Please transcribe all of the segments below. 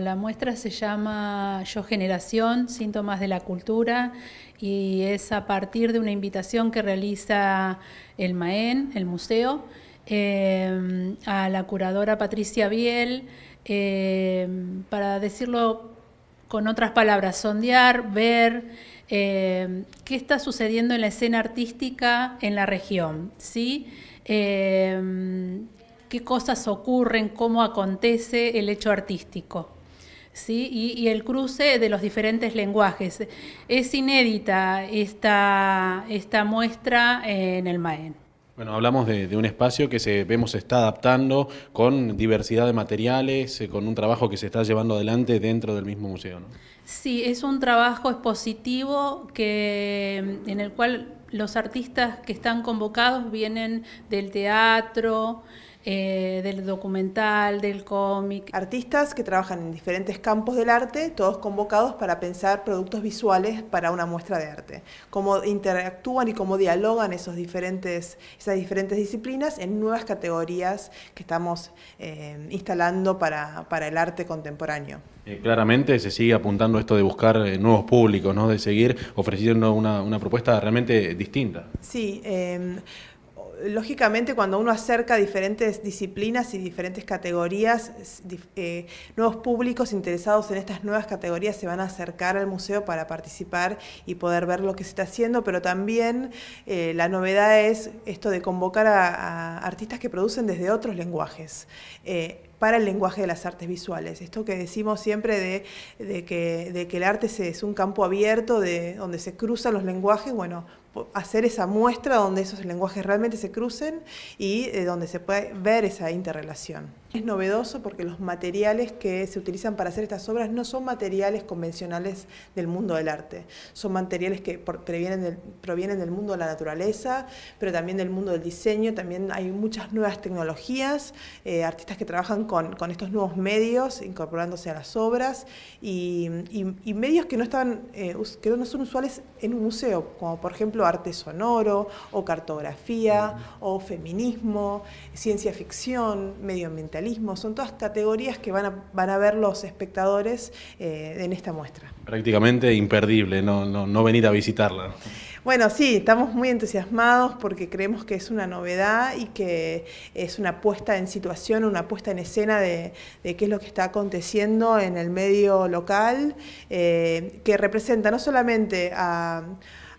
La muestra se llama Yo Generación, Síntomas de la Cultura, y es a partir de una invitación que realiza el MAEN, el museo, eh, a la curadora Patricia Biel, eh, para decirlo con otras palabras, sondear, ver eh, qué está sucediendo en la escena artística en la región, ¿sí? qué cosas ocurren, cómo acontece el hecho artístico. ¿sí? Y, el cruce de los diferentes lenguajes. Es inédita esta, muestra en el MAEN. Bueno, hablamos de, un espacio que se, vemos está adaptando con diversidad de materiales, eh, con un trabajo que se está llevando adelante dentro del mismo museo. Sí, es un trabajo expositivo en el cual los artistas que están convocados vienen del teatro, eh, del documental, del cómic. Artistas que trabajan en diferentes campos del arte, todos convocados para pensar productos visuales para una muestra de arte. Cómo interactúan y cómo dialogan esos diferentes, esas diferentes disciplinas en nuevas categorías que estamos eh, instalando para, el arte contemporáneo. Eh, claramente se sigue apuntando esto de buscar nuevos públicos, ¿no? de seguir ofreciendo una, una propuesta realmente distinta. Sí, lógicamente cuando uno acerca diferentes disciplinas y diferentes categorías, eh, nuevos públicos interesados en estas nuevas categorías se van a acercar al museo para participar y poder ver lo que se está haciendo, pero también eh, la novedad es esto de convocar a, artistas que producen desde otros lenguajes. Eh, para el lenguaje de las artes visuales. Esto que decimos siempre de, que, de que, el arte es un campo abierto de, donde se cruzan los lenguajes, bueno, hacer esa muestra donde esos lenguajes realmente se crucen y eh, donde se puede ver esa interrelación. Es novedoso porque los materiales que se utilizan para hacer estas obras no son materiales convencionales del mundo del arte, son materiales que provienen del, provienen del mundo de la naturaleza, pero también del mundo del diseño, también hay muchas nuevas tecnologías, eh, artistas que trabajan con, estos nuevos medios, incorporándose a las obras, y, medios que no, eh, que no son usuales en un museo, como por ejemplo arte sonoro, o cartografía, o feminismo, ciencia ficción, medioambiental son todas categorías que van a, van a ver los espectadores eh, en esta muestra. Prácticamente imperdible no, no, venir a visitarla. Bueno, sí, estamos muy entusiasmados porque creemos que es una novedad y que es una puesta en situación, una puesta en escena de, qué es lo que está aconteciendo en el medio local, eh, que representa no solamente a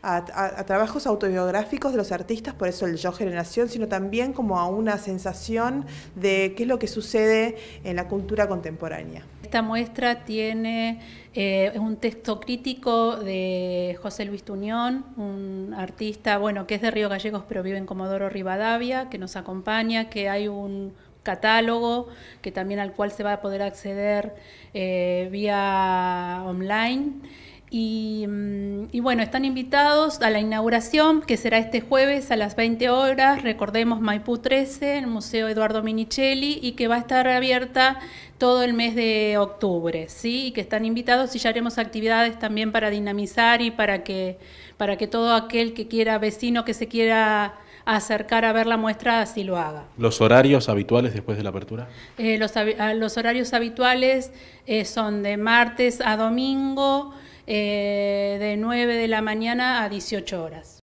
a, trabajos autobiográficos de los artistas, por eso el yo generación, sino también como a una sensación de qué es lo que sucede en la cultura contemporánea. Esta muestra tiene eh, un texto crítico de José Luis Tuñón, un artista, bueno, que es de Río Gallegos pero vive en Comodoro Rivadavia, que nos acompaña, que hay un catálogo que también al cual se va a poder acceder eh, vía online Mm, y, bueno, están invitados a la inauguración, que será este jueves a las 20 horas, recordemos Maipú 13, el Museo Eduardo Minichelli, y que va a estar abierta todo el mes de octubre, ¿sí? Y que están invitados y ya haremos actividades también para dinamizar y para que, para que todo aquel que quiera, vecino que se quiera acercar a ver la muestra así lo haga. ¿Los horarios habituales después de la apertura? Eh, ah, los, horarios habituales eh, son de martes a domingo, eh, de 9 de la mañana a 18 horas.